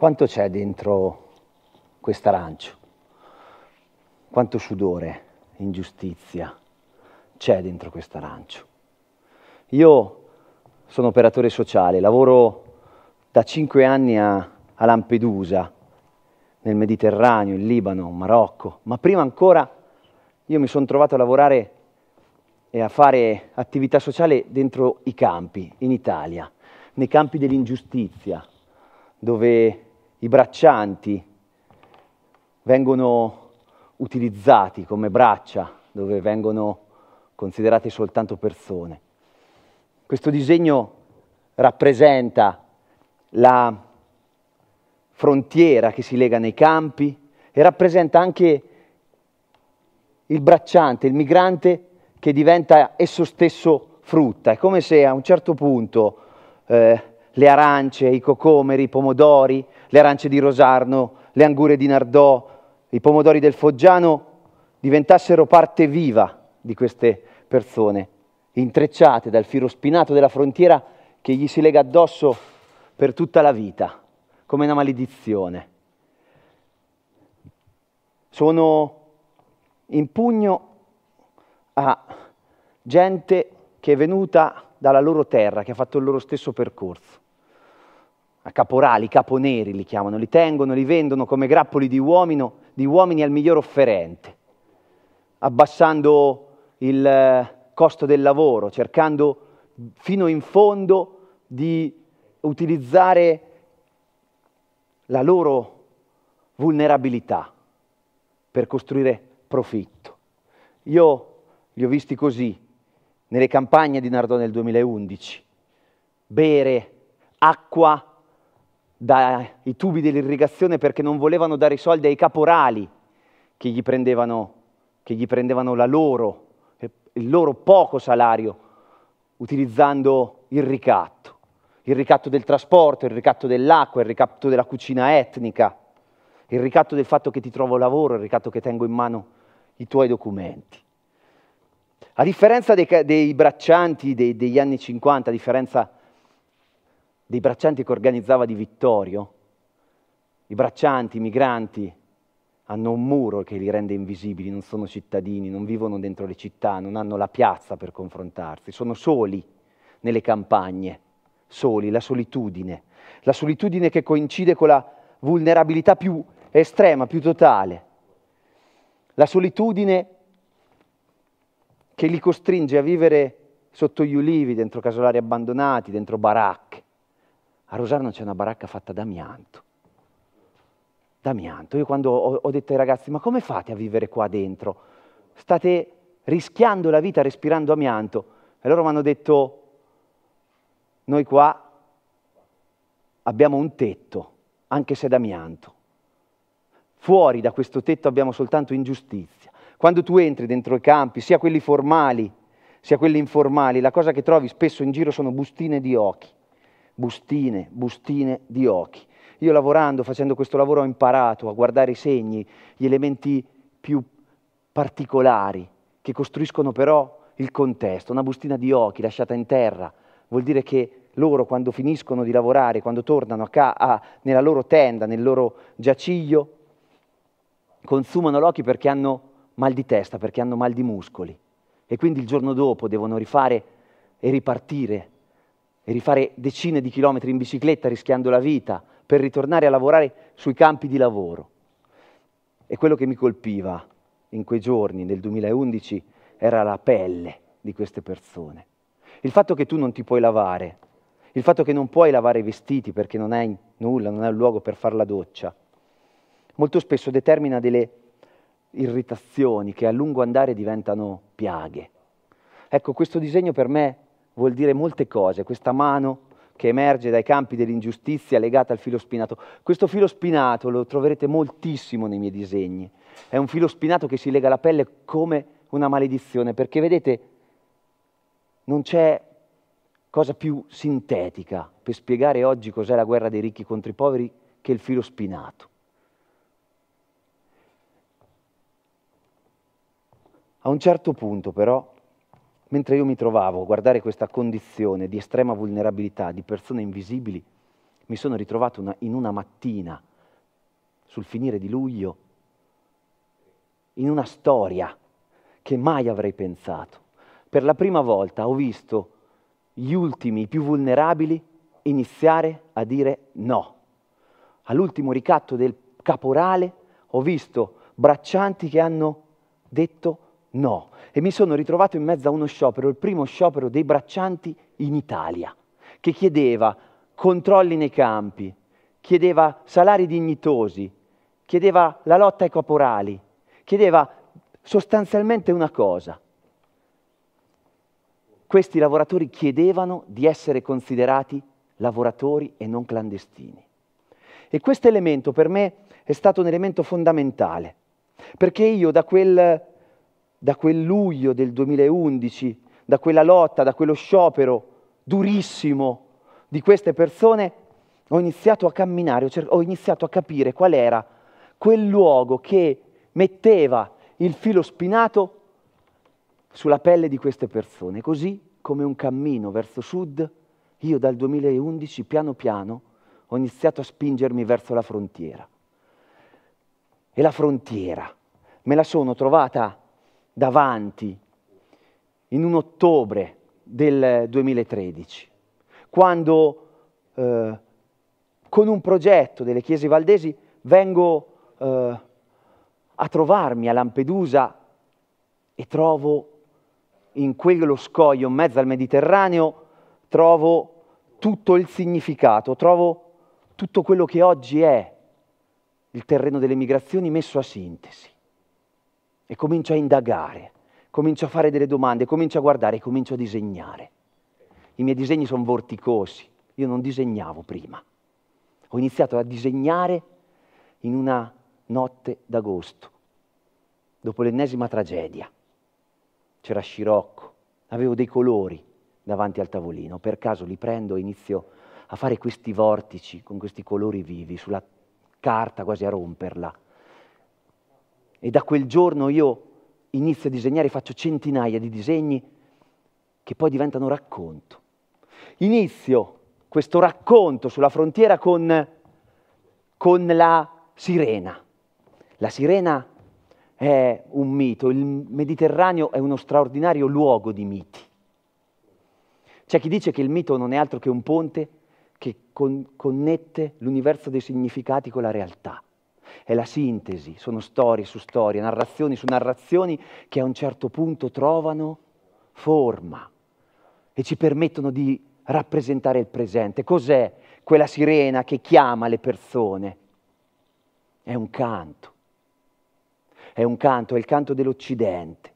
Quanto c'è dentro quest'arancio? Quanto sudore, ingiustizia c'è dentro quest'arancio? Io sono operatore sociale, lavoro da cinque anni a, a Lampedusa, nel Mediterraneo, in Libano, in Marocco, ma prima ancora io mi sono trovato a lavorare e a fare attività sociale dentro i campi, in Italia, nei campi dell'ingiustizia, dove i braccianti vengono utilizzati come braccia, dove vengono considerati soltanto persone. Questo disegno rappresenta la frontiera che si lega nei campi e rappresenta anche il bracciante, il migrante che diventa esso stesso frutta. È come se a un certo punto eh, le arance, i cocomeri, i pomodori, le arance di Rosarno, le angure di Nardò, i pomodori del Foggiano diventassero parte viva di queste persone, intrecciate dal filo spinato della frontiera che gli si lega addosso per tutta la vita, come una maledizione. Sono in pugno a gente che è venuta dalla loro terra, che ha fatto il loro stesso percorso a caporali, caponeri li chiamano, li tengono, li vendono come grappoli di, uomino, di uomini al miglior offerente, abbassando il eh, costo del lavoro, cercando fino in fondo di utilizzare la loro vulnerabilità per costruire profitto. Io li ho visti così nelle campagne di Nardò nel 2011, bere acqua dai tubi dell'irrigazione perché non volevano dare i soldi ai caporali che gli prendevano, che gli prendevano loro, il loro poco salario utilizzando il ricatto, il ricatto del trasporto, il ricatto dell'acqua, il ricatto della cucina etnica, il ricatto del fatto che ti trovo lavoro, il ricatto che tengo in mano i tuoi documenti. A differenza dei, dei braccianti dei, degli anni 50, a differenza dei braccianti che organizzava di Vittorio, i braccianti, i migranti, hanno un muro che li rende invisibili, non sono cittadini, non vivono dentro le città, non hanno la piazza per confrontarsi, sono soli nelle campagne, soli, la solitudine, la solitudine che coincide con la vulnerabilità più estrema, più totale, la solitudine che li costringe a vivere sotto gli ulivi, dentro casolari abbandonati, dentro baracche a Rosarno c'è una baracca fatta d'amianto. D'amianto. Io quando ho, ho detto ai ragazzi, ma come fate a vivere qua dentro? State rischiando la vita respirando amianto. E loro mi hanno detto, noi qua abbiamo un tetto, anche se d'amianto. Fuori da questo tetto abbiamo soltanto ingiustizia. Quando tu entri dentro i campi, sia quelli formali sia quelli informali, la cosa che trovi spesso in giro sono bustine di occhi bustine, bustine di occhi. Io lavorando, facendo questo lavoro, ho imparato a guardare i segni, gli elementi più particolari, che costruiscono però il contesto. Una bustina di occhi lasciata in terra vuol dire che loro quando finiscono di lavorare, quando tornano a ca- a, nella loro tenda, nel loro giaciglio, consumano l'occhi perché hanno mal di testa, perché hanno mal di muscoli. E quindi il giorno dopo devono rifare e ripartire e rifare decine di chilometri in bicicletta rischiando la vita per ritornare a lavorare sui campi di lavoro. E quello che mi colpiva in quei giorni, nel 2011, era la pelle di queste persone. Il fatto che tu non ti puoi lavare, il fatto che non puoi lavare i vestiti perché non hai nulla, non hai un luogo per fare la doccia, molto spesso determina delle irritazioni che a lungo andare diventano piaghe. Ecco, questo disegno per me vuol dire molte cose, questa mano che emerge dai campi dell'ingiustizia legata al filo spinato. Questo filo spinato lo troverete moltissimo nei miei disegni, è un filo spinato che si lega alla pelle come una maledizione, perché vedete, non c'è cosa più sintetica per spiegare oggi cos'è la guerra dei ricchi contro i poveri che il filo spinato. A un certo punto però Mentre io mi trovavo a guardare questa condizione di estrema vulnerabilità di persone invisibili, mi sono ritrovato una, in una mattina, sul finire di luglio, in una storia che mai avrei pensato. Per la prima volta ho visto gli ultimi, i più vulnerabili, iniziare a dire no. All'ultimo ricatto del caporale ho visto braccianti che hanno detto no. No. E mi sono ritrovato in mezzo a uno sciopero, il primo sciopero dei braccianti in Italia, che chiedeva controlli nei campi, chiedeva salari dignitosi, chiedeva la lotta ai caporali, chiedeva sostanzialmente una cosa. Questi lavoratori chiedevano di essere considerati lavoratori e non clandestini. E questo elemento per me è stato un elemento fondamentale, perché io da quel da quel luglio del 2011, da quella lotta, da quello sciopero durissimo di queste persone, ho iniziato a camminare, ho iniziato a capire qual era quel luogo che metteva il filo spinato sulla pelle di queste persone. Così come un cammino verso sud, io dal 2011 piano piano ho iniziato a spingermi verso la frontiera. E la frontiera me la sono trovata davanti in un ottobre del 2013, quando eh, con un progetto delle chiese valdesi vengo eh, a trovarmi a Lampedusa e trovo in quello scoglio in mezzo al Mediterraneo, trovo tutto il significato, trovo tutto quello che oggi è il terreno delle migrazioni messo a sintesi e comincio a indagare, comincio a fare delle domande, comincio a guardare, e comincio a disegnare. I miei disegni sono vorticosi, io non disegnavo prima. Ho iniziato a disegnare in una notte d'agosto, dopo l'ennesima tragedia. C'era scirocco, avevo dei colori davanti al tavolino, per caso li prendo e inizio a fare questi vortici con questi colori vivi sulla carta quasi a romperla e da quel giorno io inizio a disegnare, faccio centinaia di disegni che poi diventano racconto. Inizio questo racconto sulla frontiera con, con la sirena. La sirena è un mito, il Mediterraneo è uno straordinario luogo di miti. C'è chi dice che il mito non è altro che un ponte che con- connette l'universo dei significati con la realtà è la sintesi, sono storie su storie, narrazioni su narrazioni che a un certo punto trovano forma e ci permettono di rappresentare il presente. Cos'è quella sirena che chiama le persone? È un canto, è un canto, è il canto dell'Occidente,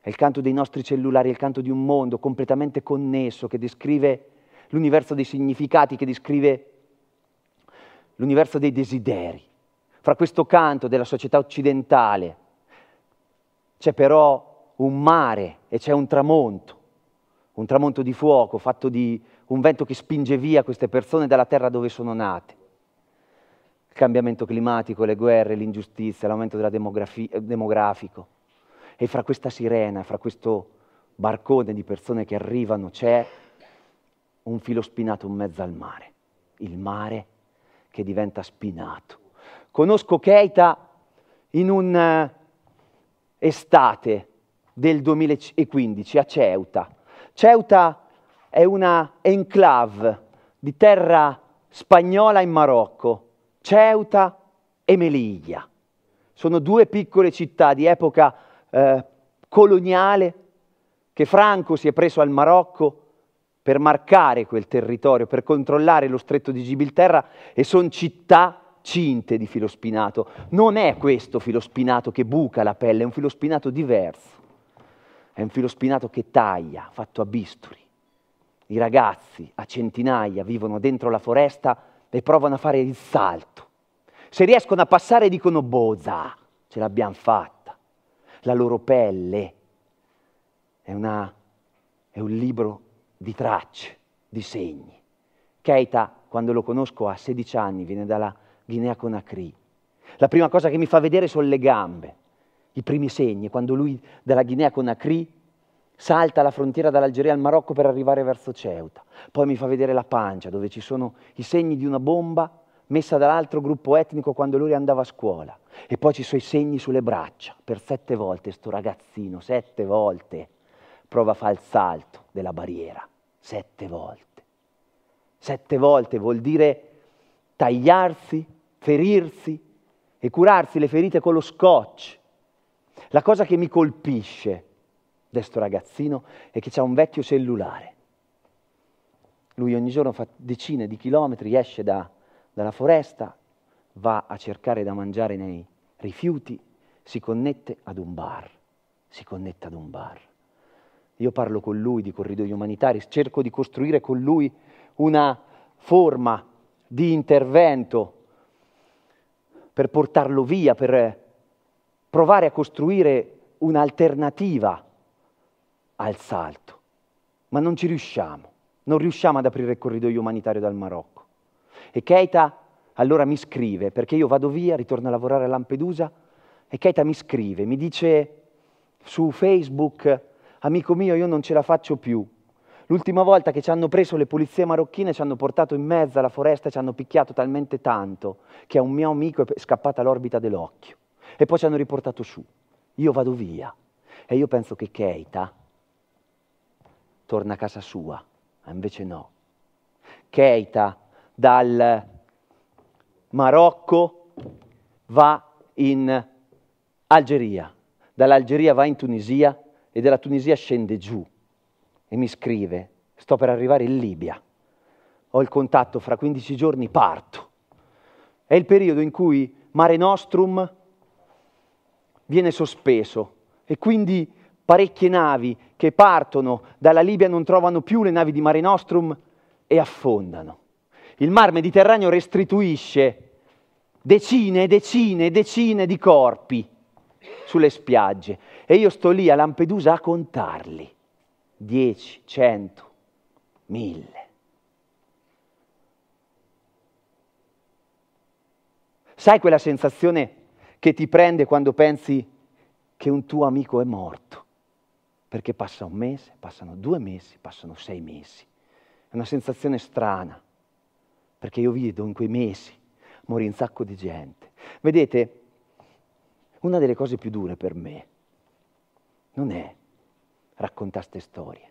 è il canto dei nostri cellulari, è il canto di un mondo completamente connesso che descrive l'universo dei significati, che descrive l'universo dei desideri fra questo canto della società occidentale. C'è però un mare e c'è un tramonto, un tramonto di fuoco fatto di un vento che spinge via queste persone dalla terra dove sono nate. Il cambiamento climatico, le guerre, l'ingiustizia, l'aumento eh, demografico. E fra questa sirena, fra questo barcone di persone che arrivano, c'è un filo spinato in mezzo al mare, il mare che diventa spinato Conosco Keita in un'estate eh, del 2015 a Ceuta. Ceuta è una enclave di terra spagnola in Marocco, Ceuta e Meliglia. Sono due piccole città di epoca eh, coloniale che Franco si è preso al Marocco per marcare quel territorio, per controllare lo stretto di Gibilterra e sono città cinte di filo spinato. Non è questo filo spinato che buca la pelle, è un filo spinato diverso. È un filo spinato che taglia, fatto a bisturi. I ragazzi a centinaia vivono dentro la foresta e provano a fare il salto. Se riescono a passare dicono boza, ce l'abbiamo fatta. La loro pelle è, una, è un libro di tracce, di segni. Keita, quando lo conosco, ha 16 anni, viene dalla Guinea-Conakry. La prima cosa che mi fa vedere sono le gambe, i primi segni, quando lui dalla Guinea-Conakry salta la frontiera dall'Algeria al Marocco per arrivare verso Ceuta. Poi mi fa vedere la pancia, dove ci sono i segni di una bomba messa dall'altro gruppo etnico quando lui andava a scuola. E poi ci sono i segni sulle braccia, per sette volte sto ragazzino, sette volte, prova a fare il salto della barriera, sette volte. Sette volte vuol dire tagliarsi ferirsi e curarsi le ferite con lo scotch. La cosa che mi colpisce di questo ragazzino è che c'è un vecchio cellulare. Lui ogni giorno fa decine di chilometri, esce da, dalla foresta, va a cercare da mangiare nei rifiuti, si connette ad un bar, si connette ad un bar. Io parlo con lui di corridoi umanitari, cerco di costruire con lui una forma di intervento per portarlo via, per provare a costruire un'alternativa al salto. Ma non ci riusciamo, non riusciamo ad aprire il corridoio umanitario dal Marocco. E Keita allora mi scrive, perché io vado via, ritorno a lavorare a Lampedusa, e Keita mi scrive, mi dice su Facebook, amico mio, io non ce la faccio più, L'ultima volta che ci hanno preso le pulizie marocchine ci hanno portato in mezzo alla foresta e ci hanno picchiato talmente tanto che a un mio amico è scappata l'orbita dell'occhio. E poi ci hanno riportato su. Io vado via. E io penso che Keita torna a casa sua. Ma invece no. Keita dal Marocco va in Algeria. Dall'Algeria va in Tunisia e dalla Tunisia scende giù e mi scrive, sto per arrivare in Libia, ho il contatto, fra 15 giorni parto. È il periodo in cui Mare Nostrum viene sospeso e quindi parecchie navi che partono dalla Libia non trovano più le navi di Mare Nostrum e affondano. Il Mar Mediterraneo restituisce decine e decine e decine di corpi sulle spiagge e io sto lì a Lampedusa a contarli. 10, 100, 1000. Sai quella sensazione che ti prende quando pensi che un tuo amico è morto? Perché passa un mese, passano due mesi, passano sei mesi. È una sensazione strana, perché io vedo in quei mesi morì un sacco di gente. Vedete, una delle cose più dure per me non è raccontaste storie.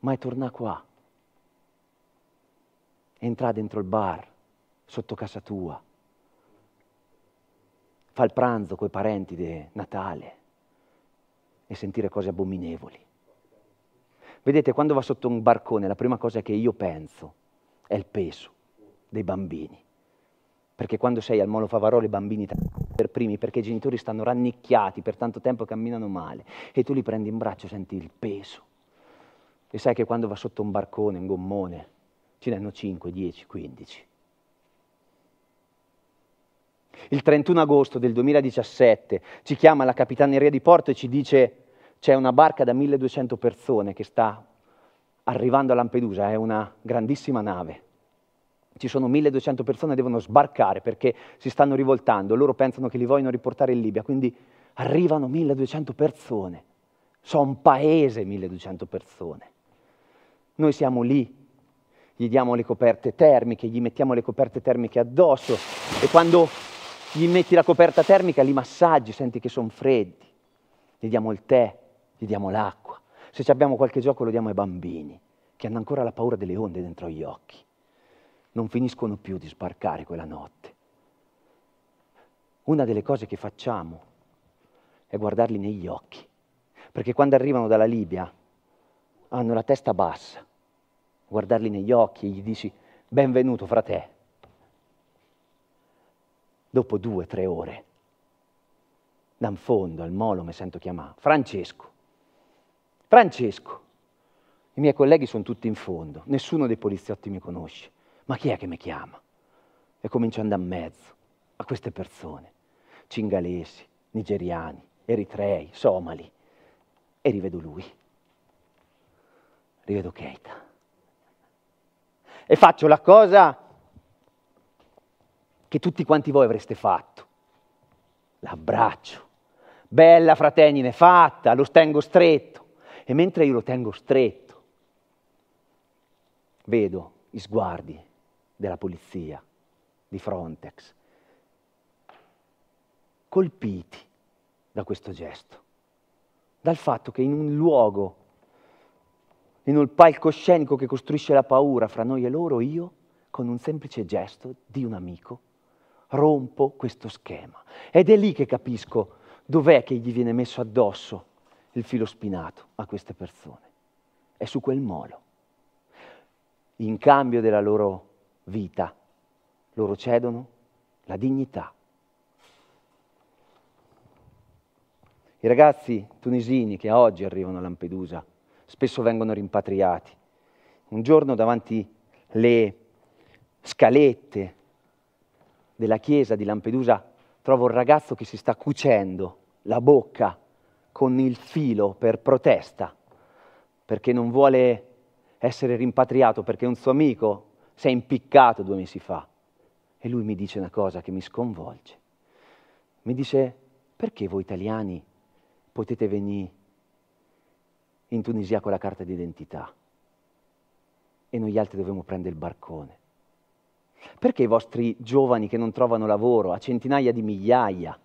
Ma è tornare qua, entra dentro il bar, sotto casa tua, fa il pranzo coi parenti di Natale e sentire cose abominevoli. Vedete, quando va sotto un barcone, la prima cosa che io penso è il peso dei bambini perché quando sei al Molo Favaro i bambini ti per primi, perché i genitori stanno rannicchiati per tanto tempo camminano male, e tu li prendi in braccio, senti il peso. E sai che quando va sotto un barcone, un gommone, ce ne hanno 5, 10, 15. Il 31 agosto del 2017 ci chiama la Capitaneria di Porto e ci dice c'è una barca da 1200 persone che sta arrivando a Lampedusa, è una grandissima nave ci sono 1200 persone che devono sbarcare perché si stanno rivoltando, loro pensano che li vogliono riportare in Libia, quindi arrivano 1200 persone, so un paese 1200 persone. Noi siamo lì, gli diamo le coperte termiche, gli mettiamo le coperte termiche addosso e quando gli metti la coperta termica li massaggi, senti che sono freddi, gli diamo il tè, gli diamo l'acqua, se abbiamo qualche gioco lo diamo ai bambini che hanno ancora la paura delle onde dentro gli occhi non finiscono più di sbarcare quella notte. Una delle cose che facciamo è guardarli negli occhi, perché quando arrivano dalla Libia hanno la testa bassa, guardarli negli occhi e gli dici benvenuto frate. Dopo due, tre ore, da un fondo al molo mi sento chiamare Francesco. Francesco. I miei colleghi sono tutti in fondo, nessuno dei poliziotti mi conosce ma chi è che mi chiama? E comincio ad andare in mezzo a queste persone, cingalesi, nigeriani, eritrei, somali, e rivedo lui, rivedo Keita. E faccio la cosa che tutti quanti voi avreste fatto, l'abbraccio. Bella fratelli, ne fatta, lo tengo stretto. E mentre io lo tengo stretto, vedo gli sguardi della polizia, di Frontex, colpiti da questo gesto, dal fatto che in un luogo, in un palcoscenico che costruisce la paura fra noi e loro, io, con un semplice gesto di un amico, rompo questo schema. Ed è lì che capisco dov'è che gli viene messo addosso il filo spinato a queste persone. È su quel molo. In cambio della loro vita, loro cedono la dignità. I ragazzi tunisini che oggi arrivano a Lampedusa spesso vengono rimpatriati. Un giorno davanti le scalette della chiesa di Lampedusa trovo un ragazzo che si sta cucendo la bocca con il filo per protesta, perché non vuole essere rimpatriato, perché un suo amico sei impiccato due mesi fa. E lui mi dice una cosa che mi sconvolge. Mi dice, perché voi italiani potete venire in Tunisia con la carta d'identità e noi altri dobbiamo prendere il barcone? Perché i vostri giovani che non trovano lavoro, a centinaia di migliaia,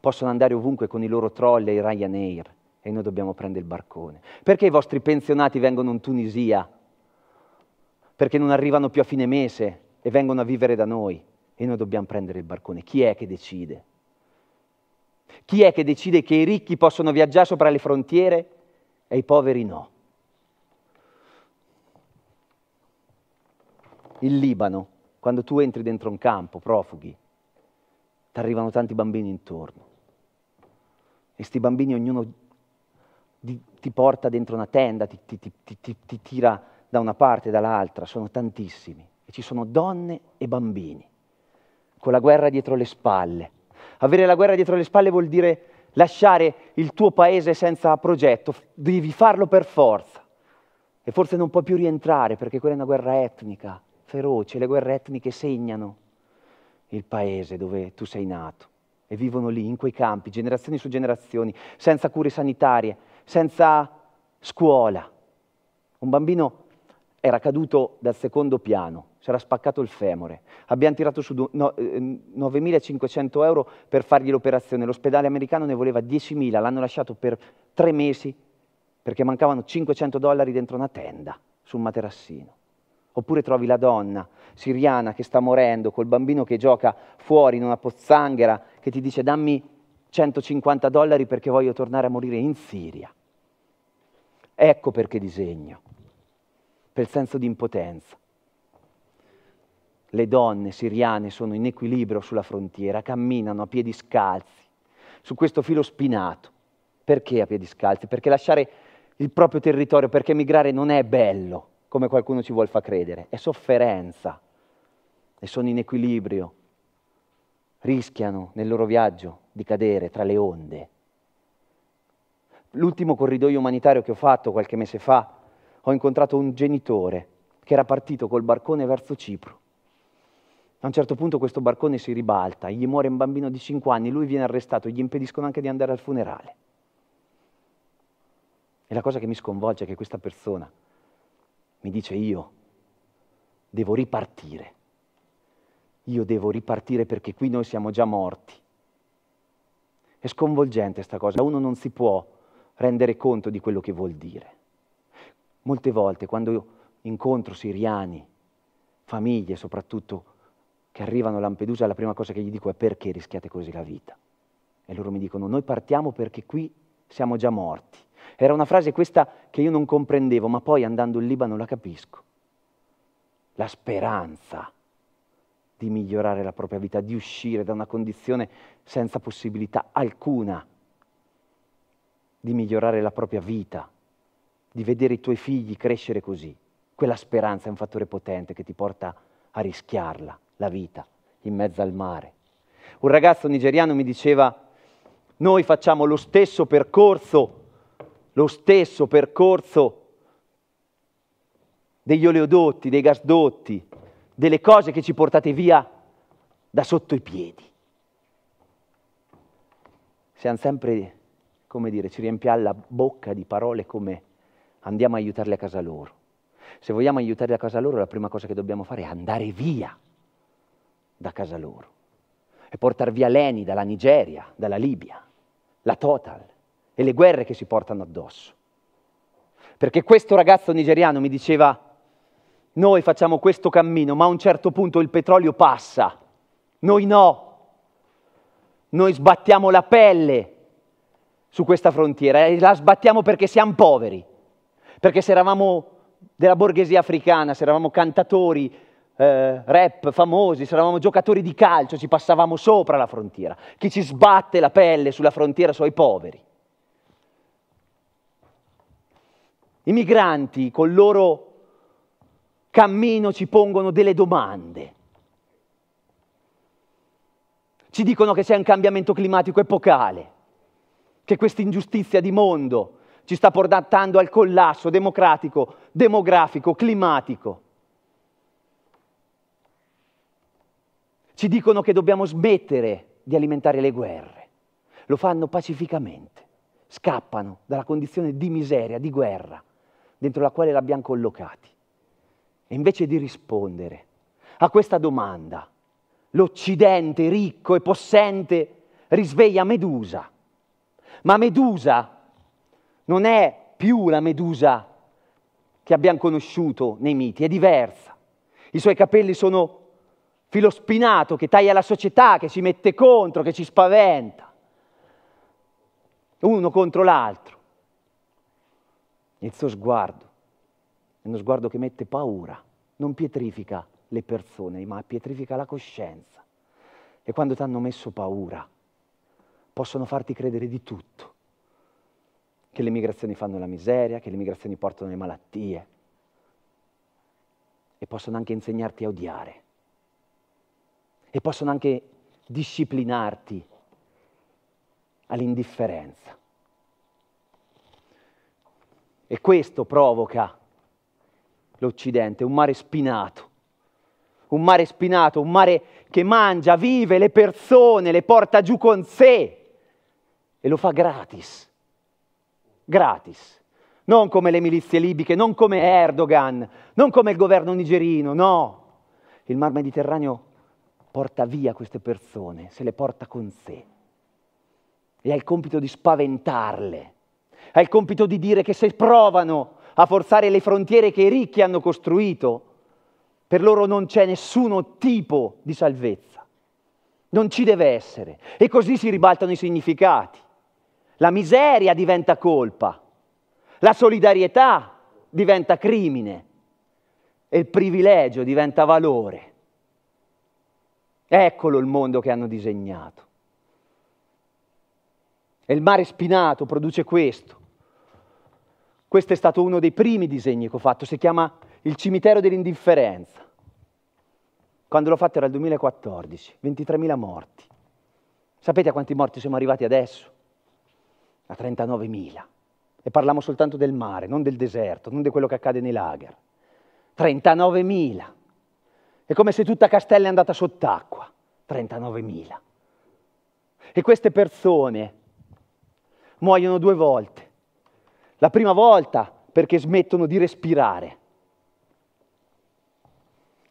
possono andare ovunque con i loro troll e i Ryanair e noi dobbiamo prendere il barcone? Perché i vostri pensionati vengono in Tunisia perché non arrivano più a fine mese e vengono a vivere da noi e noi dobbiamo prendere il barcone. Chi è che decide? Chi è che decide che i ricchi possono viaggiare sopra le frontiere e i poveri no? Il Libano, quando tu entri dentro un campo, profughi, ti arrivano tanti bambini intorno. E sti bambini ognuno ti, porta dentro una tenda, ti, ti, ti, ti tira da una parte e dall'altra, sono tantissimi, e ci sono donne e bambini, con la guerra dietro le spalle. Avere la guerra dietro le spalle vuol dire lasciare il tuo paese senza progetto, devi farlo per forza. E forse non puoi più rientrare perché quella è una guerra etnica, feroce, le guerre etniche segnano il paese dove tu sei nato e vivono lì, in quei campi, generazioni su generazioni, senza cure sanitarie, senza scuola. Un bambino era caduto dal secondo piano, si era spaccato il femore. Abbiamo tirato su 9.500 ehm, euro per fargli l'operazione. L'ospedale americano ne voleva 10.000, l'hanno lasciato per tre mesi perché mancavano 500 dollari dentro una tenda su un materassino. Oppure trovi la donna siriana che sta morendo col bambino che gioca fuori in una pozzanghera che ti dice dammi 150 dollari perché voglio tornare a morire in Siria. Ecco perché disegno per il senso di impotenza. Le donne siriane sono in equilibrio sulla frontiera, camminano a piedi scalzi, su questo filo spinato. Perché a piedi scalzi? Perché lasciare il proprio territorio, perché emigrare non è bello, come qualcuno ci vuole far credere, è sofferenza e sono in equilibrio. Rischiano nel loro viaggio di cadere tra le onde. L'ultimo corridoio umanitario che ho fatto qualche mese fa ho incontrato un genitore che era partito col barcone verso Cipro. A un certo punto questo barcone si ribalta, gli muore un bambino di 5 anni, lui viene arrestato, gli impediscono anche di andare al funerale. E la cosa che mi sconvolge è che questa persona mi dice io devo ripartire, io devo ripartire perché qui noi siamo già morti. È sconvolgente questa cosa, uno non si può rendere conto di quello che vuol dire. Molte volte quando incontro siriani, famiglie soprattutto, che arrivano a Lampedusa, la prima cosa che gli dico è perché rischiate così la vita? E loro mi dicono, noi partiamo perché qui siamo già morti. Era una frase questa che io non comprendevo, ma poi andando in Libano la capisco. La speranza di migliorare la propria vita, di uscire da una condizione senza possibilità alcuna di migliorare la propria vita di vedere i tuoi figli crescere così. Quella speranza è un fattore potente che ti porta a rischiarla, la vita, in mezzo al mare. Un ragazzo nigeriano mi diceva, noi facciamo lo stesso percorso, lo stesso percorso degli oleodotti, dei gasdotti, delle cose che ci portate via da sotto i piedi. Siamo sempre, come dire, ci riempiamo la bocca di parole come andiamo a aiutarli a casa loro. Se vogliamo aiutarli a casa loro, la prima cosa che dobbiamo fare è andare via da casa loro e portare via l'Eni dalla Nigeria, dalla Libia, la Total e le guerre che si portano addosso. Perché questo ragazzo nigeriano mi diceva, noi facciamo questo cammino, ma a un certo punto il petrolio passa, noi no, noi sbattiamo la pelle su questa frontiera e la sbattiamo perché siamo poveri. Perché se eravamo della borghesia africana, se eravamo cantatori, eh, rap famosi, se eravamo giocatori di calcio, ci passavamo sopra la frontiera. Chi ci sbatte la pelle sulla frontiera sono i poveri. I migranti col loro cammino ci pongono delle domande. Ci dicono che c'è un cambiamento climatico epocale, che questa ingiustizia di mondo ci sta portando al collasso democratico, demografico, climatico. Ci dicono che dobbiamo smettere di alimentare le guerre. Lo fanno pacificamente. Scappano dalla condizione di miseria, di guerra, dentro la quale l'abbiamo collocati. E invece di rispondere a questa domanda, l'Occidente ricco e possente risveglia Medusa. Ma Medusa non è più la Medusa che abbiamo conosciuto nei miti, è diversa. I suoi capelli sono filo spinato che taglia la società, che ci mette contro, che ci spaventa, uno contro l'altro. Il suo sguardo è uno sguardo che mette paura, non pietrifica le persone, ma pietrifica la coscienza. E quando ti hanno messo paura, possono farti credere di tutto che le migrazioni fanno la miseria, che le migrazioni portano le malattie e possono anche insegnarti a odiare e possono anche disciplinarti all'indifferenza. E questo provoca l'Occidente, un mare spinato, un mare spinato, un mare che mangia, vive le persone, le porta giù con sé e lo fa gratis gratis. Non come le milizie libiche, non come Erdogan, non come il governo nigerino, no. Il Mar Mediterraneo porta via queste persone, se le porta con sé. E ha il compito di spaventarle, ha il compito di dire che se provano a forzare le frontiere che i ricchi hanno costruito, per loro non c'è nessun tipo di salvezza. Non ci deve essere. E così si ribaltano i significati. La miseria diventa colpa, la solidarietà diventa crimine e il privilegio diventa valore. Eccolo il mondo che hanno disegnato. E il mare spinato produce questo. Questo è stato uno dei primi disegni che ho fatto, si chiama Il cimitero dell'indifferenza. Quando l'ho fatto era il 2014, 23.000 morti. Sapete a quanti morti siamo arrivati adesso? a 39.000. E parliamo soltanto del mare, non del deserto, non di quello che accade nei lager. 39.000. È come se tutta Castella è andata sott'acqua. 39.000. E queste persone muoiono due volte. La prima volta perché smettono di respirare.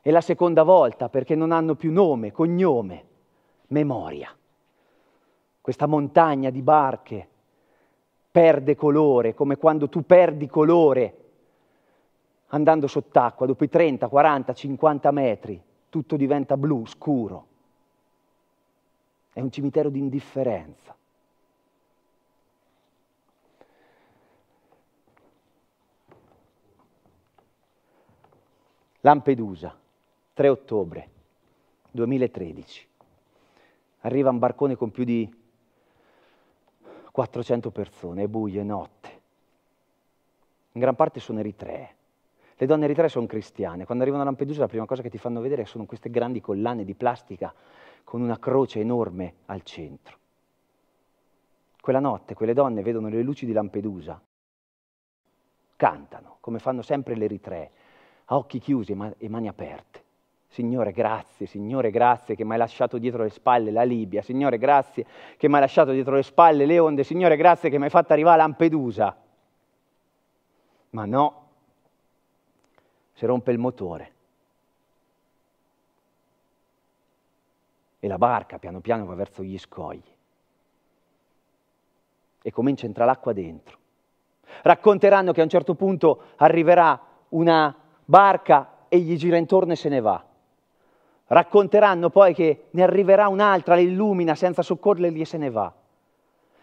E la seconda volta perché non hanno più nome, cognome, memoria. Questa montagna di barche perde colore, come quando tu perdi colore andando sott'acqua, dopo i 30, 40, 50 metri, tutto diventa blu, scuro. È un cimitero di indifferenza. Lampedusa, 3 ottobre 2013. Arriva un barcone con più di 400 persone, è buio, è notte. In gran parte sono eritree. Le donne eritree sono cristiane. Quando arrivano a Lampedusa la prima cosa che ti fanno vedere sono queste grandi collane di plastica con una croce enorme al centro. Quella notte quelle donne vedono le luci di Lampedusa, cantano, come fanno sempre le eritree, a occhi chiusi e mani aperte. Signore, grazie, Signore, grazie che mi hai lasciato dietro le spalle la Libia, Signore, grazie che mi hai lasciato dietro le spalle le onde, Signore, grazie che mi hai fatto arrivare a Lampedusa. Ma no, si rompe il motore. E la barca piano piano va verso gli scogli. E comincia a entrare l'acqua dentro. Racconteranno che a un certo punto arriverà una barca e gli gira intorno e se ne va. Racconteranno poi che ne arriverà un'altra, le illumina senza soccorrerli e se ne va.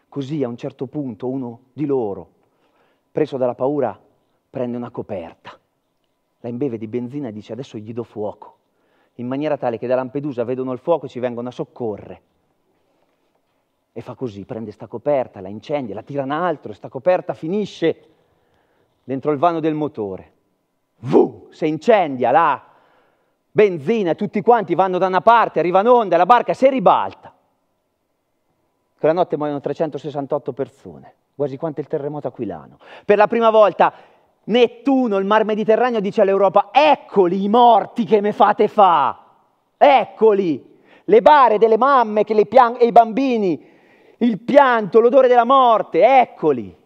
Così a un certo punto uno di loro, preso dalla paura, prende una coperta, la imbeve di benzina e dice adesso gli do fuoco, in maniera tale che da Lampedusa vedono il fuoco e ci vengono a soccorrere. E fa così, prende sta coperta, la incendia, la tira in altro, sta coperta finisce dentro il vano del motore. Vu! Se incendia là benzina, tutti quanti vanno da una parte, arrivano onde, la barca si ribalta. Quella notte muoiono 368 persone, quasi quanto il terremoto aquilano. Per la prima volta Nettuno, il mar Mediterraneo, dice all'Europa, eccoli i morti che mi fate fa, eccoli, le bare delle mamme pian- e i bambini, il pianto, l'odore della morte, eccoli.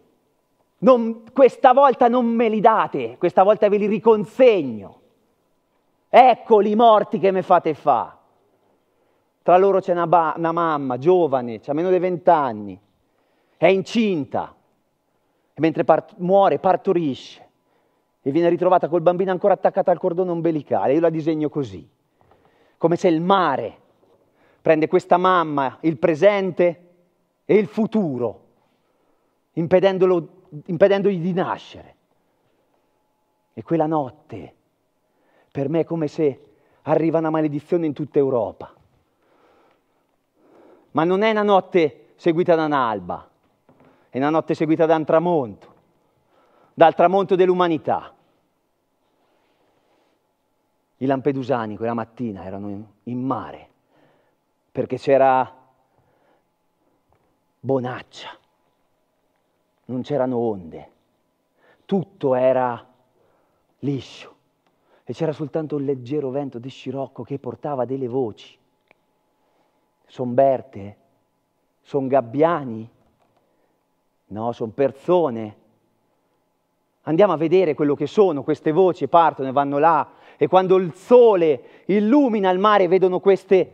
Non, questa volta non me li date, questa volta ve li riconsegno. Eccoli i morti che mi fate fa. Tra loro c'è una, ba- una mamma, giovane, c'è meno di vent'anni, è incinta, e mentre part- muore partorisce e viene ritrovata col bambino ancora attaccata al cordone ombelicale. Io la disegno così, come se il mare prende questa mamma, il presente e il futuro, impedendogli di nascere. E quella notte per me è come se arriva una maledizione in tutta Europa. Ma non è una notte seguita da un'alba, è una notte seguita da un tramonto, dal tramonto dell'umanità. I lampedusani quella mattina erano in mare perché c'era bonaccia, non c'erano onde, tutto era liscio e c'era soltanto un leggero vento di scirocco che portava delle voci. Son berte, son gabbiani, no, sono persone. Andiamo a vedere quello che sono, queste voci partono e vanno là e quando il sole illumina il mare vedono queste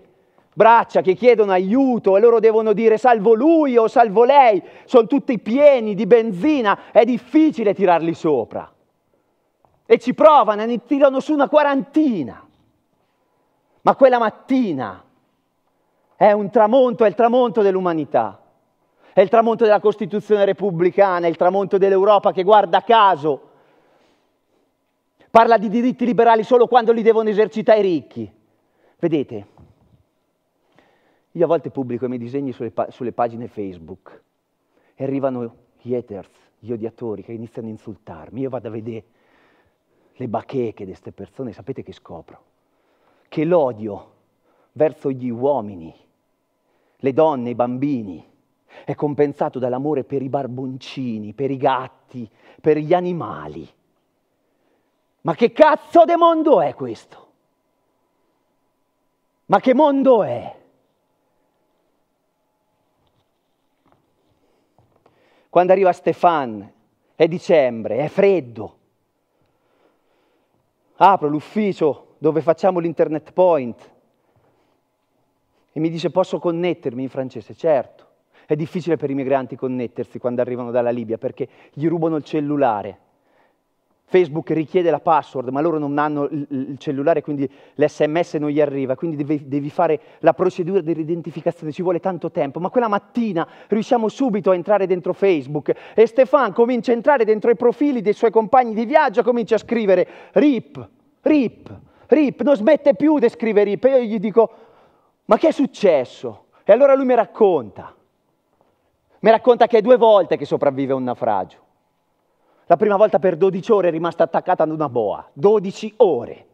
braccia che chiedono aiuto e loro devono dire salvo lui o salvo lei, sono tutti pieni di benzina, è difficile tirarli sopra e ci provano, e ne tirano su una quarantina. Ma quella mattina è un tramonto, è il tramonto dell'umanità, è il tramonto della Costituzione repubblicana, è il tramonto dell'Europa che guarda caso parla di diritti liberali solo quando li devono esercitare i ricchi. Vedete, io a volte pubblico i miei disegni sulle, pa- sulle pagine Facebook e arrivano gli haters, gli odiatori che iniziano a insultarmi, io vado a vedere le bacheche di queste persone, sapete che scopro? Che l'odio verso gli uomini, le donne, i bambini, è compensato dall'amore per i barboncini, per i gatti, per gli animali. Ma che cazzo di mondo è questo? Ma che mondo è? Quando arriva Stefan, è dicembre, è freddo, apro l'ufficio dove facciamo l'internet point e mi dice posso connettermi in francese, certo. È difficile per i migranti connettersi quando arrivano dalla Libia perché gli rubano il cellulare. Facebook richiede la password, ma loro non hanno il cellulare, quindi l'SMS non gli arriva, quindi devi, devi, fare la procedura dell'identificazione, ci vuole tanto tempo, ma quella mattina riusciamo subito a entrare dentro Facebook e Stefan comincia a entrare dentro i profili dei suoi compagni di viaggio, comincia a scrivere RIP, RIP, RIP, non smette più di scrivere RIP. E io gli dico, ma che è successo? E allora lui mi racconta, mi racconta che è due volte che sopravvive a un naufragio la prima volta per 12 ore è rimasta attaccata ad una boa. 12 ore.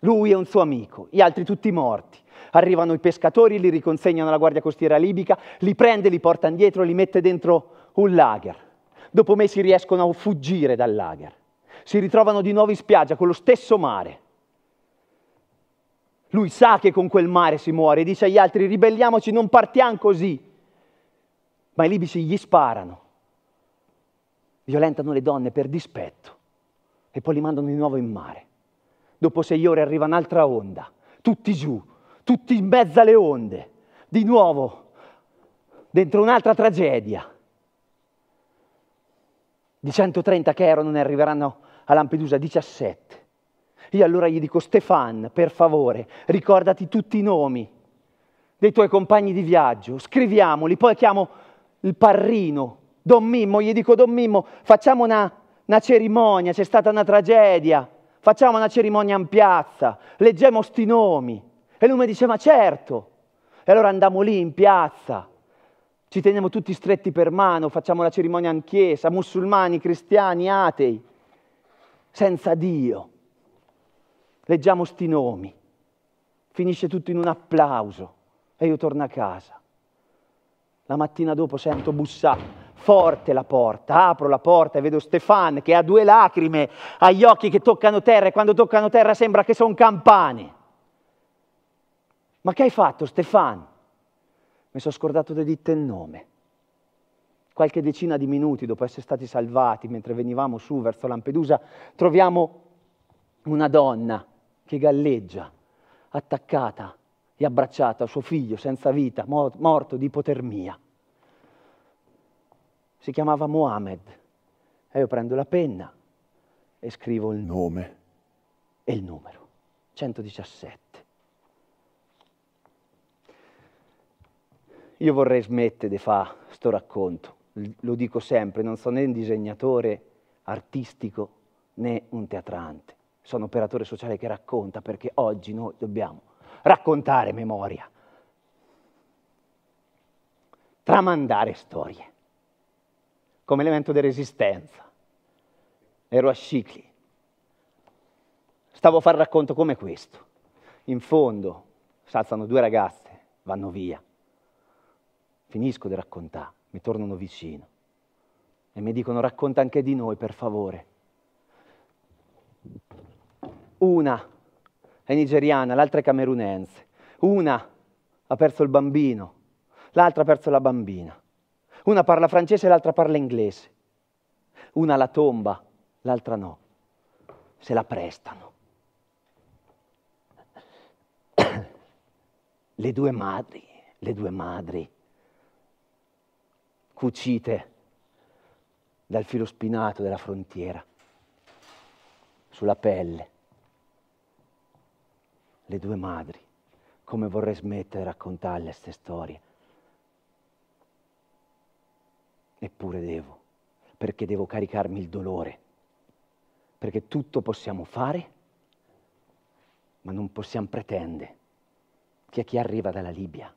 Lui e un suo amico, gli altri tutti morti. Arrivano i pescatori, li riconsegnano alla guardia costiera libica, li prende, li porta indietro, li mette dentro un lager. Dopo mesi riescono a fuggire dal lager. Si ritrovano di nuovo in spiaggia con lo stesso mare. Lui sa che con quel mare si muore, e dice agli altri ribelliamoci, non partiamo così. Ma i libici gli sparano violentano le donne per dispetto e poi li mandano di nuovo in mare. Dopo sei ore arriva un'altra onda, tutti giù, tutti in mezzo alle onde, di nuovo dentro un'altra tragedia. Di 130 che erano ne arriveranno a Lampedusa 17. Io allora gli dico, Stefan, per favore, ricordati tutti i nomi dei tuoi compagni di viaggio, scriviamoli, poi chiamo il parrino Don Mimmo, gli dico Don Mimmo, facciamo una, una cerimonia, c'è stata una tragedia, facciamo una cerimonia in piazza, leggiamo sti nomi. E lui mi dice, ma certo. E allora andiamo lì in piazza, ci teniamo tutti stretti per mano, facciamo la cerimonia in chiesa, musulmani, cristiani, atei, senza Dio. Leggiamo sti nomi. Finisce tutto in un applauso e io torno a casa. La mattina dopo sento bussare forte la porta, apro la porta e vedo Stefan che ha due lacrime agli occhi che toccano terra e quando toccano terra sembra che sono campane. Ma che hai fatto Stefan? Mi sono scordato di ditte il nome. Qualche decina di minuti dopo essere stati salvati, mentre venivamo su verso Lampedusa, troviamo una donna che galleggia, attaccata e abbracciata a suo figlio senza vita, morto di ipotermia. Si chiamava Mohamed. E io prendo la penna e scrivo il nome e il numero. 117. Io vorrei smettere di fare sto racconto, lo dico sempre, non sono né un disegnatore artistico né un teatrante, sono operatore sociale che racconta perché oggi noi dobbiamo raccontare memoria, tramandare storie come elemento di resistenza. Ero a Scicli. Stavo a fare racconto come questo. In fondo si alzano due ragazze, vanno via. Finisco di raccontare, mi tornano vicino e mi dicono racconta anche di noi per favore. Una è nigeriana, l'altra è camerunense. Una ha perso il bambino, l'altra ha perso la bambina. Una parla francese e l'altra parla inglese. Una la tomba, l'altra no. Se la prestano. Le due madri, le due madri, cucite dal filo spinato della frontiera, sulla pelle. Le due madri, come vorrei smettere di raccontarle queste storie Eppure devo, perché devo caricarmi il dolore, perché tutto possiamo fare, ma non possiamo pretendere che a chi arriva dalla Libia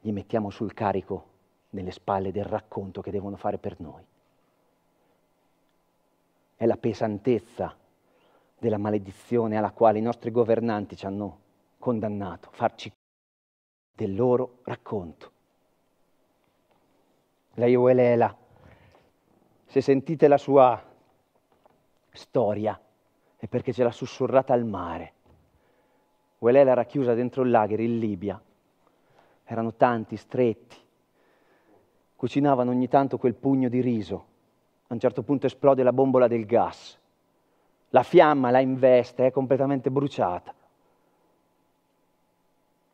gli mettiamo sul carico nelle spalle del racconto che devono fare per noi. È la pesantezza della maledizione alla quale i nostri governanti ci hanno condannato, farci del loro racconto la Ioelela, se sentite la sua storia, è perché ce l'ha sussurrata al mare. Uelela era chiusa dentro il lager in Libia, erano tanti, stretti, cucinavano ogni tanto quel pugno di riso. A un certo punto esplode la bombola del gas. La fiamma la investe, è completamente bruciata.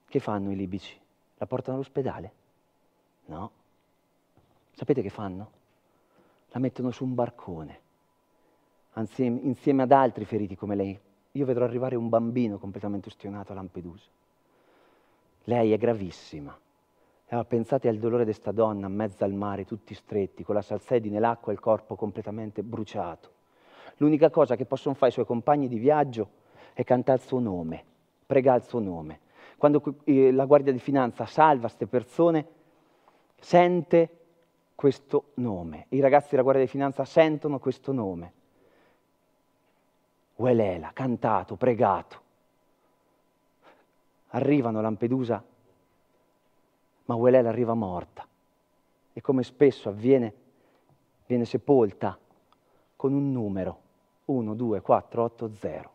Che fanno i libici? La portano all'ospedale? No Sapete che fanno? La mettono su un barcone, insieme, insieme ad altri feriti come lei. Io vedrò arrivare un bambino completamente ustionato a Lampedusa. Lei è gravissima. Allora, eh, pensate al dolore di sta donna, in mezzo al mare, tutti stretti, con la salsedine l'acqua e il corpo completamente bruciato. L'unica cosa che possono fare i suoi compagni di viaggio è cantare il suo nome, pregare il suo nome. Quando eh, la Guardia di Finanza salva queste persone, sente questo nome. I ragazzi della Guardia di Finanza sentono questo nome. Uelela, cantato, pregato. Arrivano a Lampedusa, ma Uelela arriva morta. E come spesso avviene, viene sepolta con un numero, 12480.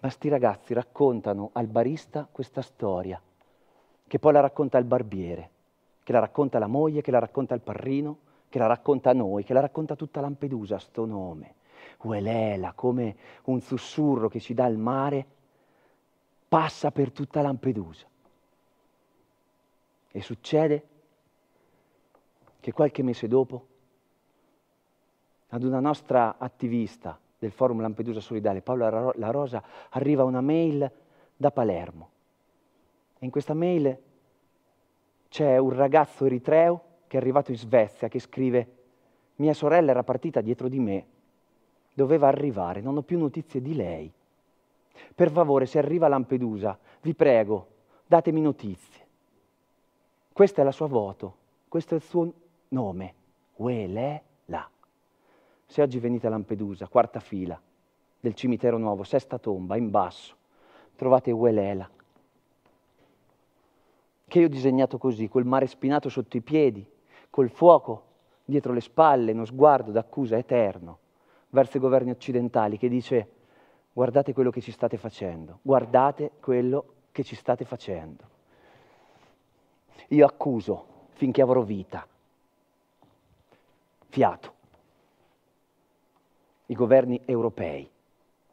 Ma sti ragazzi raccontano al barista questa storia, che poi la racconta al barbiere che la racconta la moglie, che la racconta il parrino, che la racconta noi, che la racconta tutta Lampedusa, sto nome. Uelela, come un sussurro che ci dà il mare, passa per tutta Lampedusa. E succede che qualche mese dopo, ad una nostra attivista del Forum Lampedusa Solidale, Paola La Rosa, arriva una mail da Palermo. E in questa mail c'è un ragazzo eritreo che è arrivato in Svezia che scrive mia sorella era partita dietro di me, doveva arrivare, non ho più notizie di lei. Per favore, se arriva a Lampedusa, vi prego, datemi notizie. Questa è la sua voto, questo è il suo nome, Uelela. Se oggi venite a Lampedusa, quarta fila del cimitero nuovo, sesta tomba, in basso, trovate Uelela che io ho disegnato così, col mare spinato sotto i piedi, col fuoco dietro le spalle, uno sguardo d'accusa eterno verso i governi occidentali che dice guardate quello che ci state facendo, guardate quello che ci state facendo. Io accuso finché avrò vita. Fiato. I governi europei,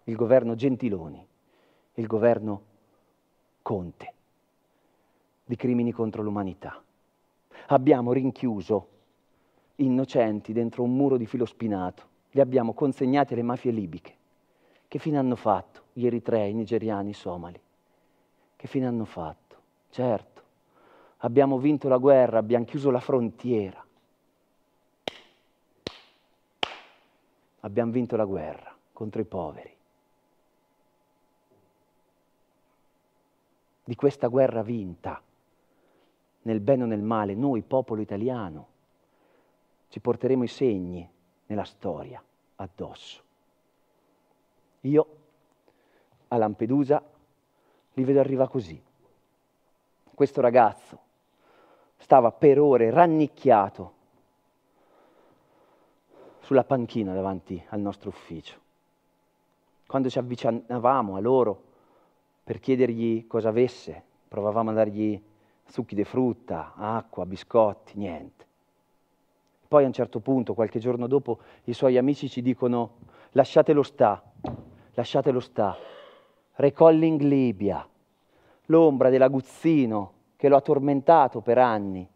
il governo Gentiloni, il governo Conte di crimini contro l'umanità. Abbiamo rinchiuso innocenti dentro un muro di filo spinato, li abbiamo consegnati alle mafie libiche. Che fine hanno fatto gli eritrei, i nigeriani, i somali? Che fine hanno fatto? Certo, abbiamo vinto la guerra, abbiamo chiuso la frontiera. Abbiamo vinto la guerra contro i poveri. Di questa guerra vinta nel bene o nel male, noi, popolo italiano, ci porteremo i segni nella storia addosso. Io a Lampedusa li vedo arriva così. Questo ragazzo stava per ore rannicchiato sulla panchina davanti al nostro ufficio. Quando ci avvicinavamo a loro per chiedergli cosa avesse, provavamo a dargli succhi di frutta, acqua, biscotti, niente. Poi a un certo punto, qualche giorno dopo, i suoi amici ci dicono lasciatelo sta, lasciatelo sta. Recolling Libia, l'ombra dell'aguzzino che lo ha tormentato per anni,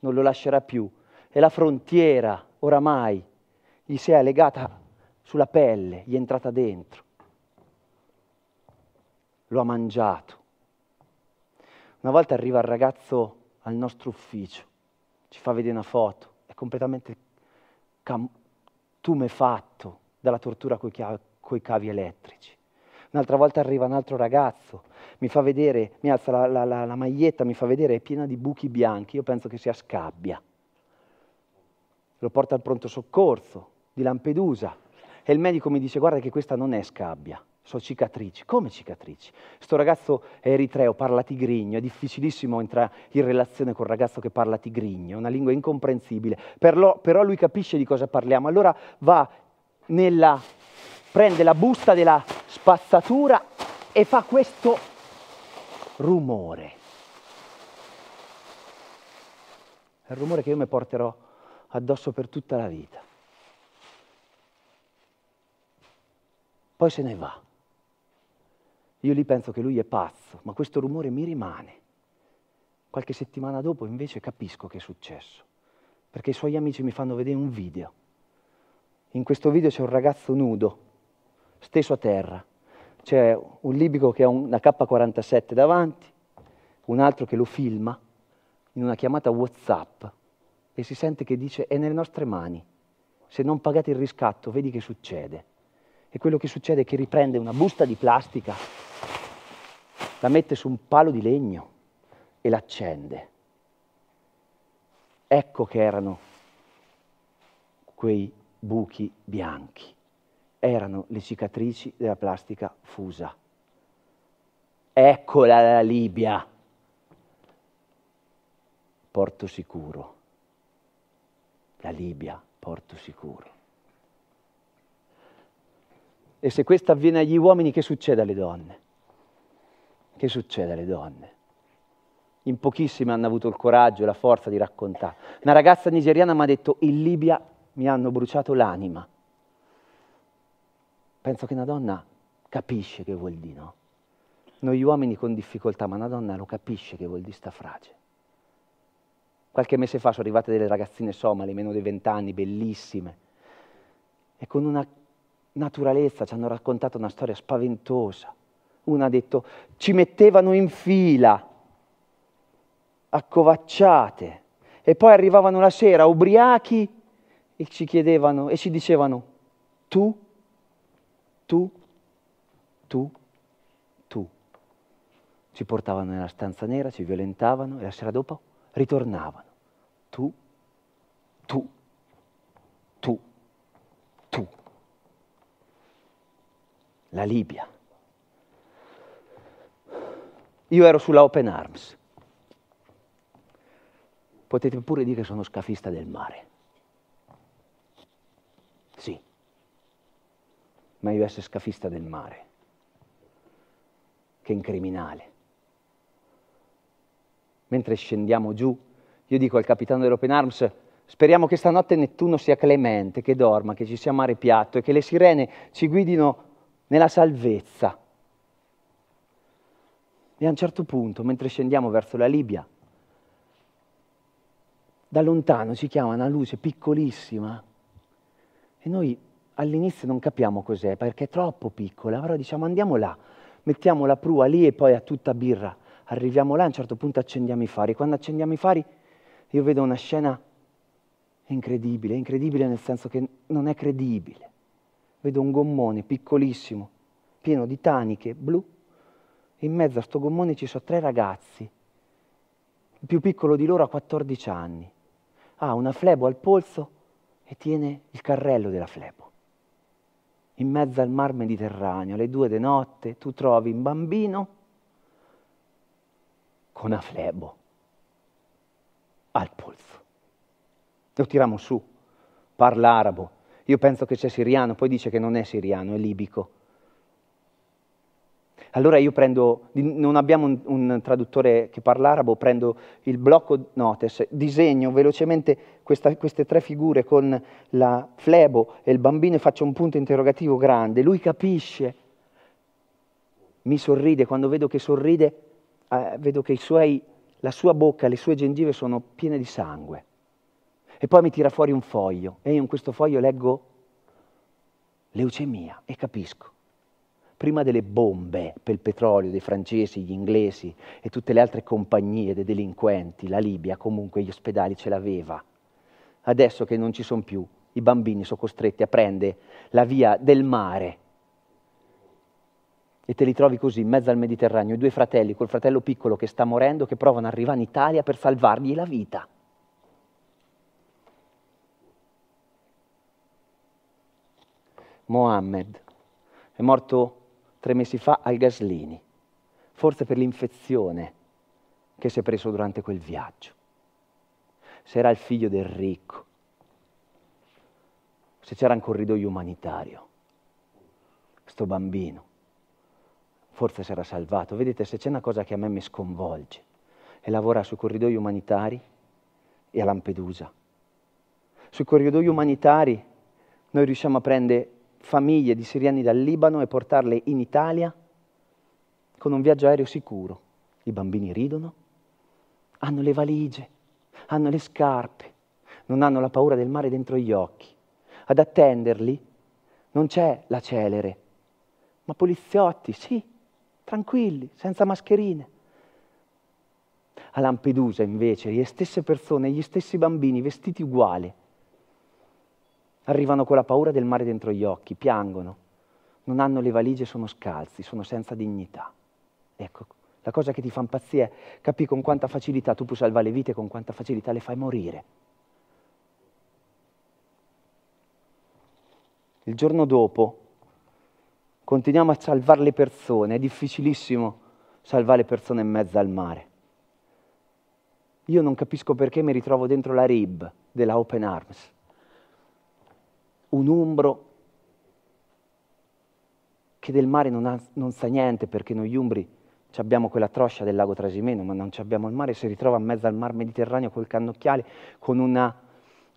non lo lascerà più. E la frontiera, oramai, gli si è legata sulla pelle, gli è entrata dentro. Lo ha mangiato una volta arriva il ragazzo al nostro ufficio, ci fa vedere una foto, è completamente cam- tumefatto dalla tortura coi, chia- cavi elettrici. Un'altra volta arriva un altro ragazzo, mi fa vedere, mi alza la, la, la, la maglietta, mi fa vedere, è piena di buchi bianchi, io penso che sia scabbia. Lo porta al pronto soccorso di Lampedusa e il medico mi dice guarda che questa non è scabbia, sono cicatrici. Come cicatrici? Questo ragazzo è eritreo, parla tigrigno, è difficilissimo entrare in relazione con un ragazzo che parla tigrigno, è una lingua incomprensibile, però, però lui capisce di cosa parliamo, allora va nella, prende la busta della spazzatura e fa questo rumore. È il rumore che io mi porterò addosso per tutta la vita. Poi se ne va. Io lì penso che lui è pazzo, ma questo rumore mi rimane. Qualche settimana dopo invece capisco che è successo, perché i suoi amici mi fanno vedere un video. In questo video c'è un ragazzo nudo, steso a terra. C'è un libico che ha una K47 davanti, un altro che lo filma in una chiamata WhatsApp e si sente che dice è nelle nostre mani. Se non pagate il riscatto, vedi che succede. E quello che succede è che riprende una busta di plastica, la mette su un palo di legno e l'accende. Ecco che erano quei buchi bianchi, erano le cicatrici della plastica fusa. Eccola la Libia, porto sicuro, la Libia, porto sicuro. E se questo avviene agli uomini, che succede alle donne? Che succede alle donne? In pochissime hanno avuto il coraggio e la forza di raccontare. Una ragazza nigeriana mi ha detto, in Libia mi hanno bruciato l'anima. Penso che una donna capisce che vuol dire no. Noi uomini con difficoltà, ma una donna lo capisce che vuol dire sta frage. Qualche mese fa sono arrivate delle ragazzine somale, meno di vent'anni, bellissime, e con una naturalezza, ci hanno raccontato una storia spaventosa. Una ha detto, ci mettevano in fila, accovacciate, e poi arrivavano la sera ubriachi e ci chiedevano e ci dicevano, tu, tu, tu, tu. Ci portavano nella stanza nera, ci violentavano e la sera dopo ritornavano. Tu, tu. la Libia. Io ero sulla Open Arms. Potete pure dire che sono scafista del mare. Sì, ma io essere scafista del mare, che è un criminale. Mentre scendiamo giù, io dico al capitano dell'Open Arms, speriamo che stanotte Nettuno sia clemente, che dorma, che ci sia mare piatto e che le sirene ci guidino nella salvezza. E a un certo punto, mentre scendiamo verso la Libia, da lontano ci chiama una luce piccolissima e noi all'inizio non capiamo cos'è perché è troppo piccola, però diciamo andiamo là, mettiamo la prua lì e poi a tutta birra arriviamo là, a un certo punto accendiamo i fari, quando accendiamo i fari io vedo una scena incredibile, incredibile nel senso che non è credibile vedo un gommone piccolissimo, pieno di taniche blu, e in mezzo a sto gommone ci sono tre ragazzi, il più piccolo di loro ha 14 anni, ha una flebo al polso e tiene il carrello della flebo. In mezzo al mar Mediterraneo, alle due di notte, tu trovi un bambino con una flebo al polso. Lo tiriamo su, parla arabo, io penso che c'è siriano, poi dice che non è siriano, è libico. Allora io prendo, non abbiamo un, un traduttore che parla arabo, prendo il blocco notes, disegno velocemente questa, queste tre figure con la flebo e il bambino e faccio un punto interrogativo grande. Lui capisce, mi sorride, quando vedo che sorride eh, vedo che suoi, la sua bocca, le sue gengive sono piene di sangue. E poi mi tira fuori un foglio e io in questo foglio leggo leucemia e capisco. Prima delle bombe per il petrolio dei francesi, gli inglesi e tutte le altre compagnie dei delinquenti, la Libia comunque gli ospedali ce l'aveva. Adesso che non ci sono più, i bambini sono costretti a prendere la via del mare e te li trovi così in mezzo al Mediterraneo, i due fratelli, col fratello piccolo che sta morendo, che provano ad arrivare in Italia per salvargli la vita. Mohammed, è morto tre mesi fa al Gaslini, forse per l'infezione che si è preso durante quel viaggio. Se era il figlio del ricco, se c'era un corridoio umanitario, sto bambino forse si era salvato. Vedete, se c'è una cosa che a me mi sconvolge, è lavorare sui corridoi umanitari e a Lampedusa. Sui corridoi umanitari noi riusciamo a prendere famiglie di siriani dal Libano e portarle in Italia con un viaggio aereo sicuro. I bambini ridono, hanno le valigie, hanno le scarpe, non hanno la paura del mare dentro gli occhi. Ad attenderli non c'è la celere, ma poliziotti, sì, tranquilli, senza mascherine. A Lampedusa invece le stesse persone, gli stessi bambini vestiti uguali Arrivano con la paura del mare dentro gli occhi, piangono, non hanno le valigie, sono scalzi, sono senza dignità. Ecco, la cosa che ti fa impazzire è capire con quanta facilità tu puoi salvare le vite e con quanta facilità le fai morire. Il giorno dopo continuiamo a salvare le persone, è difficilissimo salvare le persone in mezzo al mare. Io non capisco perché mi ritrovo dentro la RIB della Open Arms un umbro che del mare non, ha, non sa niente perché noi umbri abbiamo quella troscia del lago Trasimeno, ma non abbiamo il mare, si ritrova in mezzo al mar Mediterraneo col cannocchiale, con un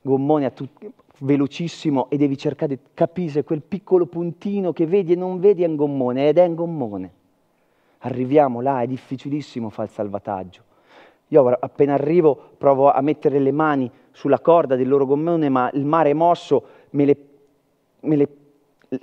gommone tut- velocissimo e devi cercare di capire se quel piccolo puntino che vedi e non vedi è un gommone, ed è un gommone. Arriviamo là, è difficilissimo fare il salvataggio. Io appena arrivo provo a mettere le mani sulla corda del loro gommone, ma il mare mosso me le, me le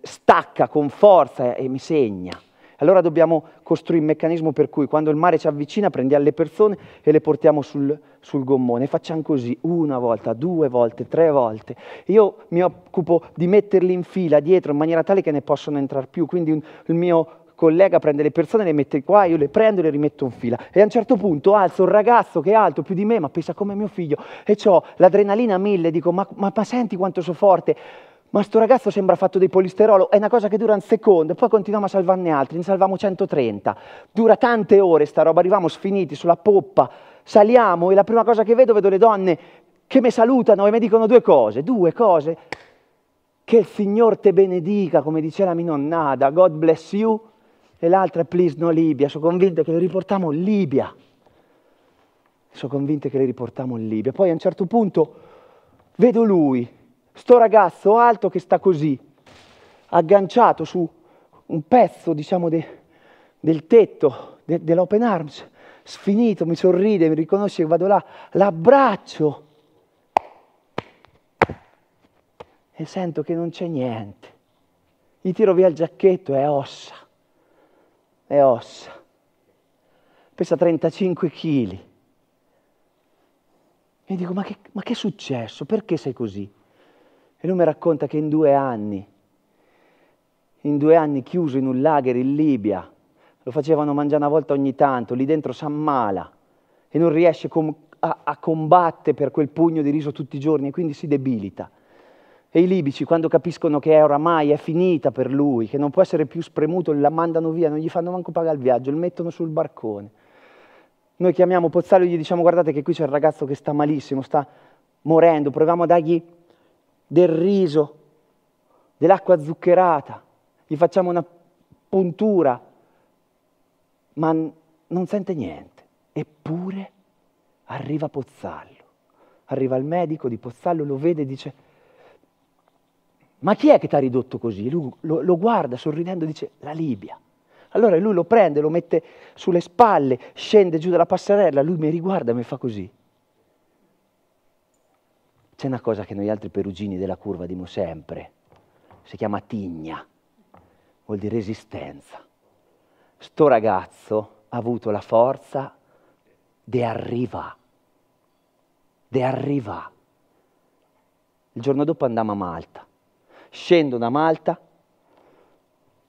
stacca con forza e mi segna. Allora dobbiamo costruire un meccanismo per cui quando il mare ci avvicina prendiamo le persone e le portiamo sul, sul gommone. Facciamo così una volta, due volte, tre volte. Io mi occupo di metterli in fila dietro in maniera tale che ne possono entrare più. Quindi un, il mio collega prende le persone, le mette qua, io le prendo e le rimetto in fila. E a un certo punto alzo un ragazzo che è alto più di me, ma pesa come mio figlio, e ho l'adrenalina a mille, dico, ma, ma, ma senti quanto sono forte? Ma sto ragazzo sembra fatto dei polisterolo, è una cosa che dura un secondo, poi continuiamo a salvarne altri, ne salviamo 130. Dura tante ore sta roba, arriviamo sfiniti sulla poppa, saliamo e la prima cosa che vedo, vedo le donne che mi salutano e mi dicono due cose, due cose. Che il Signore te benedica, come diceva la mia nonnada, God bless you e l'altra è please no Libia, sono convinto che le riportiamo in Libia. Sono convinto che le riportiamo in Libia. Poi a un certo punto vedo lui, sto ragazzo alto che sta così, agganciato su un pezzo, diciamo, de, del tetto de, dell'Open Arms, sfinito, mi sorride, mi riconosce vado là, l'abbraccio e sento che non c'è niente. Gli tiro via il giacchetto, è ossa e ossa, pesa 35 kg. E dico, ma che, ma che è successo? Perché sei così? E lui mi racconta che in due anni, in due anni chiuso in un lager in Libia, lo facevano mangiare una volta ogni tanto, lì dentro si ammala e non riesce com- a-, a combattere per quel pugno di riso tutti i giorni e quindi si debilita. E i libici, quando capiscono che è oramai è finita per lui, che non può essere più spremuto, la mandano via, non gli fanno manco pagare il viaggio, lo mettono sul barcone. Noi chiamiamo Pozzallo e gli diciamo guardate che qui c'è il ragazzo che sta malissimo, sta morendo, proviamo a dargli del riso, dell'acqua zuccherata, gli facciamo una puntura, ma non sente niente. Eppure arriva Pozzallo, arriva il medico di Pozzallo, lo vede e dice ma chi è che ti ha ridotto così? Lui lo, lo guarda sorridendo e dice, la Libia. Allora lui lo prende, lo mette sulle spalle, scende giù dalla passerella, lui mi riguarda e mi fa così. C'è una cosa che noi altri perugini della curva dimo sempre, si chiama tigna, vuol dire resistenza. Sto ragazzo ha avuto la forza di arriva, di arriva. Il giorno dopo andammo a Malta Scendo da Malta,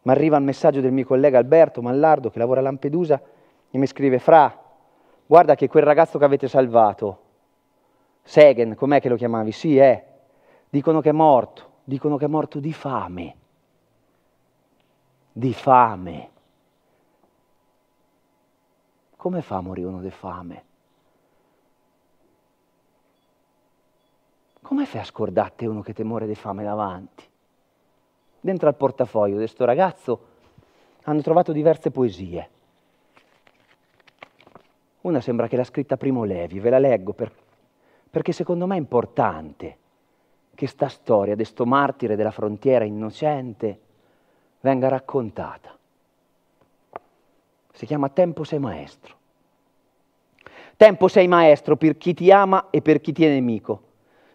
mi arriva il messaggio del mio collega Alberto Mallardo che lavora a Lampedusa e mi scrive Fra, guarda che quel ragazzo che avete salvato, Segen, com'è che lo chiamavi? Sì, eh, dicono che è morto, dicono che è morto di fame, di fame. Come fa a morire uno di fame? Come fai a scordarti uno che te muore di fame davanti? Dentro al portafoglio di questo ragazzo hanno trovato diverse poesie. Una sembra che l'ha scritta Primo Levi, ve la leggo per, perché secondo me è importante che sta storia di sto martire della frontiera innocente venga raccontata. Si chiama Tempo sei maestro. Tempo sei maestro per chi ti ama e per chi ti è nemico.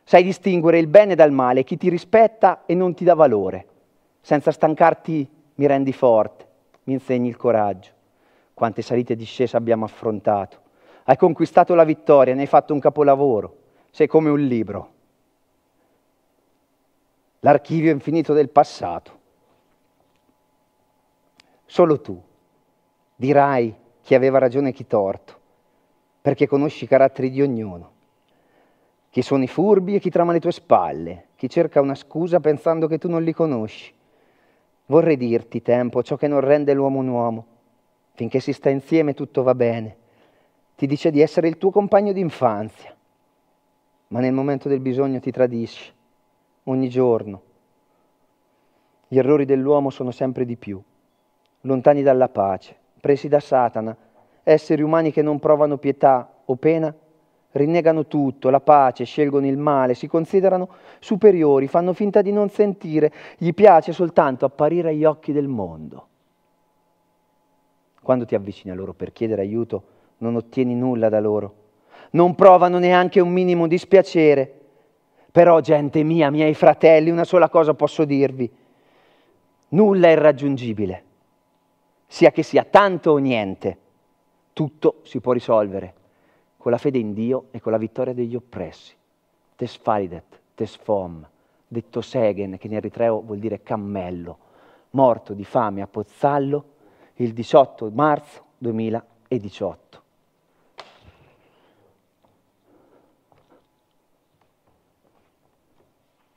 Sai distinguere il bene dal male, chi ti rispetta e non ti dà valore. Senza stancarti mi rendi forte, mi insegni il coraggio. Quante salite e discese abbiamo affrontato. Hai conquistato la vittoria, ne hai fatto un capolavoro. Sei come un libro. L'archivio infinito del passato. Solo tu dirai chi aveva ragione e chi torto, perché conosci i caratteri di ognuno. Chi sono i furbi e chi trama le tue spalle, chi cerca una scusa pensando che tu non li conosci Vorrei dirti, tempo, ciò che non rende l'uomo un uomo. Finché si sta insieme tutto va bene. Ti dice di essere il tuo compagno d'infanzia, ma nel momento del bisogno ti tradisce, ogni giorno. Gli errori dell'uomo sono sempre di più, lontani dalla pace, presi da Satana, esseri umani che non provano pietà o pena rinnegano tutto, la pace, scelgono il male, si considerano superiori, fanno finta di non sentire, gli piace soltanto apparire agli occhi del mondo. Quando ti avvicini a loro per chiedere aiuto, non ottieni nulla da loro, non provano neanche un minimo dispiacere. Però, gente mia, miei fratelli, una sola cosa posso dirvi, nulla è irraggiungibile, sia che sia tanto o niente, tutto si può risolvere con la fede in Dio e con la vittoria degli oppressi. Tesfalidet, tesfom, detto Segen, che in eritreo vuol dire cammello, morto di fame a Pozzallo il 18 marzo 2018.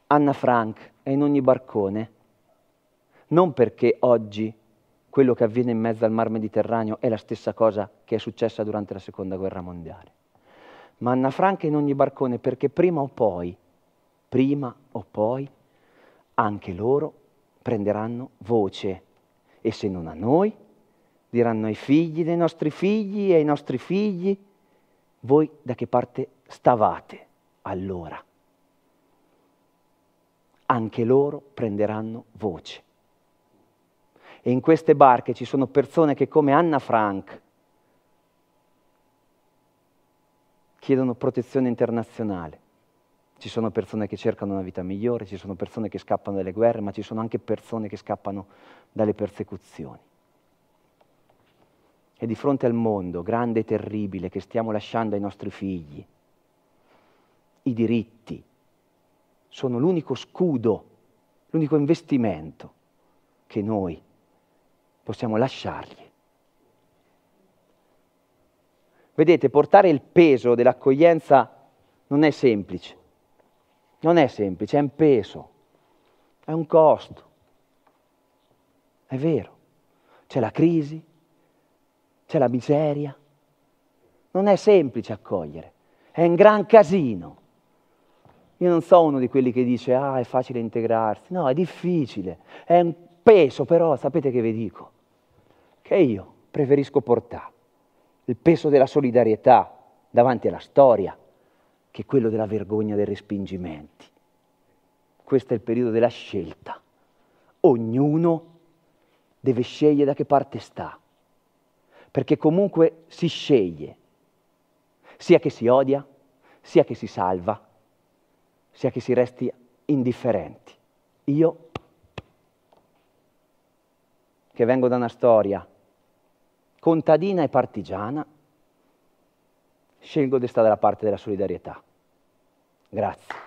Anna Frank è in ogni barcone, non perché oggi quello che avviene in mezzo al Mar Mediterraneo è la stessa cosa che è successa durante la Seconda Guerra Mondiale ma Anna Franca in ogni barcone perché prima o poi, prima o poi, anche loro prenderanno voce e se non a noi, diranno ai figli dei nostri figli e ai nostri figli, voi da che parte stavate allora? Anche loro prenderanno voce. E in queste barche ci sono persone che come Anna Frank, chiedono protezione internazionale. Ci sono persone che cercano una vita migliore, ci sono persone che scappano dalle guerre, ma ci sono anche persone che scappano dalle persecuzioni. E di fronte al mondo grande e terribile che stiamo lasciando ai nostri figli, i diritti sono l'unico scudo, l'unico investimento che noi possiamo lasciargli. Vedete, portare il peso dell'accoglienza non è semplice, non è semplice, è un peso, è un costo, è vero, c'è la crisi, c'è la miseria, non è semplice accogliere, è un gran casino. Io non sono uno di quelli che dice, ah, è facile integrarsi, no, è difficile, è un peso, però sapete che vi dico, che io preferisco portare il peso della solidarietà davanti alla storia, che quello della vergogna dei respingimenti. Questo è il periodo della scelta. Ognuno deve scegliere da che parte sta, perché comunque si sceglie, sia che si odia, sia che si salva, sia che si resti indifferenti. Io, che vengo da una storia contadina e partigiana, scelgo di stare dalla parte della solidarietà. Grazie.